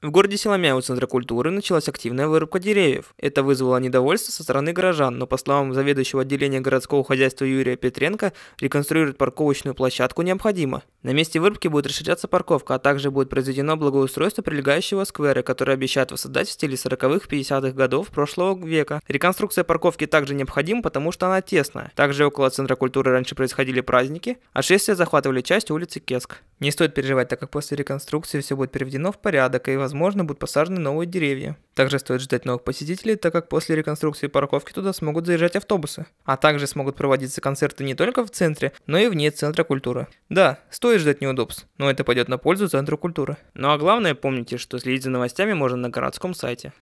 В городе Силомя у Центра культуры началась активная вырубка деревьев. Это вызвало недовольство со стороны горожан, но по словам заведующего отделения городского хозяйства Юрия Петренко, реконструировать парковочную площадку необходимо. На месте вырубки будет расширяться парковка, а также будет произведено благоустройство прилегающего сквера, который обещают воссоздать в стиле 40-х 50-х годов прошлого века. Реконструкция парковки также необходима, потому что она тесная. Также около Центра культуры раньше происходили праздники, а шествия захватывали часть улицы Кеск. Не стоит переживать, так как после реконструкции все будет переведено в порядок и, возможно, будут посажены новые деревья. Также стоит ждать новых посетителей, так как после реконструкции парковки туда смогут заезжать автобусы. А также смогут проводиться концерты не только в центре, но и вне Центра культуры. Да, стоит ждать неудобств, но это пойдет на пользу Центру культуры. Ну а главное, помните, что следить за новостями можно на городском сайте.